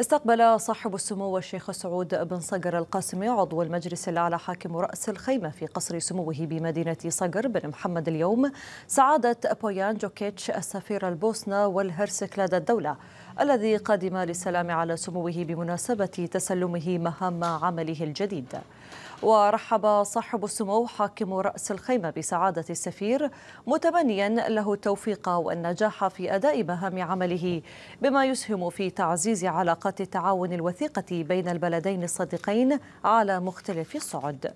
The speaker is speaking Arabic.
استقبل صاحب السمو الشيخ سعود بن صقر القاسمي عضو المجلس الأعلى حاكم رأس الخيمة في قصر سموه بمدينة صقر بن محمد اليوم سعادة بويان جوكيتش السفير البوسنة والهرسك لدى الدولة الذي قدم للسلام على سموه بمناسبة تسلمه مهام عمله الجديد ورحب صاحب السمو حاكم رأس الخيمة بسعادة السفير متمنيا له التوفيق والنجاح في أداء مهام عمله بما يسهم في تعزيز علاقة علاقات التعاون الوثيقة بين البلدين الصديقين على مختلف الصعد